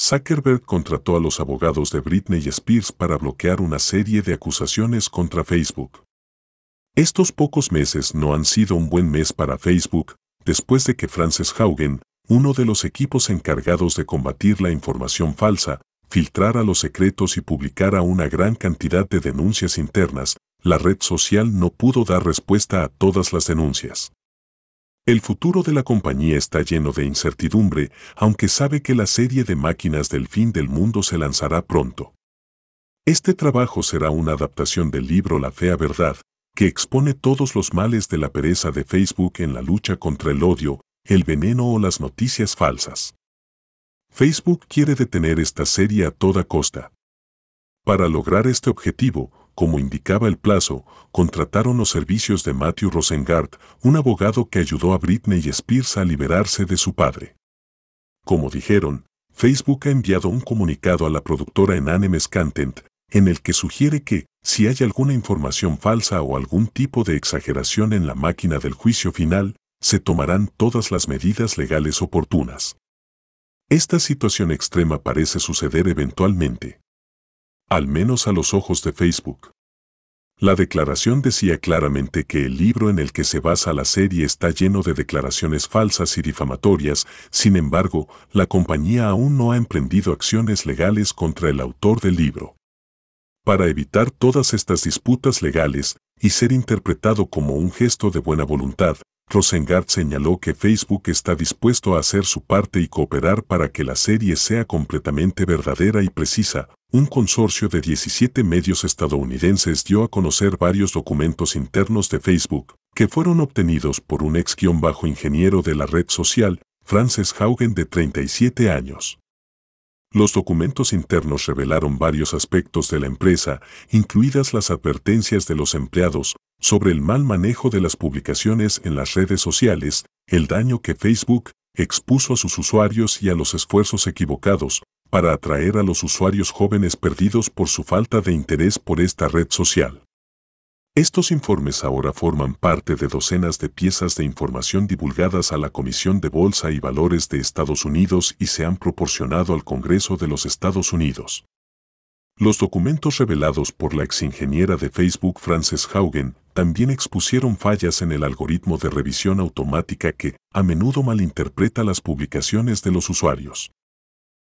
Zuckerberg contrató a los abogados de Britney Spears para bloquear una serie de acusaciones contra Facebook. Estos pocos meses no han sido un buen mes para Facebook, después de que Frances Haugen, uno de los equipos encargados de combatir la información falsa, filtrara los secretos y publicara una gran cantidad de denuncias internas, la red social no pudo dar respuesta a todas las denuncias. El futuro de la compañía está lleno de incertidumbre, aunque sabe que la serie de máquinas del fin del mundo se lanzará pronto. Este trabajo será una adaptación del libro La fea verdad, que expone todos los males de la pereza de Facebook en la lucha contra el odio, el veneno o las noticias falsas. Facebook quiere detener esta serie a toda costa. Para lograr este objetivo, como indicaba el plazo, contrataron los servicios de Matthew Rosengart, un abogado que ayudó a Britney Spears a liberarse de su padre. Como dijeron, Facebook ha enviado un comunicado a la productora en Animes Content, en el que sugiere que, si hay alguna información falsa o algún tipo de exageración en la máquina del juicio final, se tomarán todas las medidas legales oportunas. Esta situación extrema parece suceder eventualmente al menos a los ojos de Facebook. La declaración decía claramente que el libro en el que se basa la serie está lleno de declaraciones falsas y difamatorias, sin embargo, la compañía aún no ha emprendido acciones legales contra el autor del libro. Para evitar todas estas disputas legales y ser interpretado como un gesto de buena voluntad, Rosengart señaló que Facebook está dispuesto a hacer su parte y cooperar para que la serie sea completamente verdadera y precisa, un consorcio de 17 medios estadounidenses dio a conocer varios documentos internos de Facebook que fueron obtenidos por un ex-ingeniero de la red social, Frances Haugen, de 37 años. Los documentos internos revelaron varios aspectos de la empresa, incluidas las advertencias de los empleados sobre el mal manejo de las publicaciones en las redes sociales, el daño que Facebook expuso a sus usuarios y a los esfuerzos equivocados para atraer a los usuarios jóvenes perdidos por su falta de interés por esta red social. Estos informes ahora forman parte de docenas de piezas de información divulgadas a la Comisión de Bolsa y Valores de Estados Unidos y se han proporcionado al Congreso de los Estados Unidos. Los documentos revelados por la exingeniera de Facebook Frances Haugen también expusieron fallas en el algoritmo de revisión automática que a menudo malinterpreta las publicaciones de los usuarios.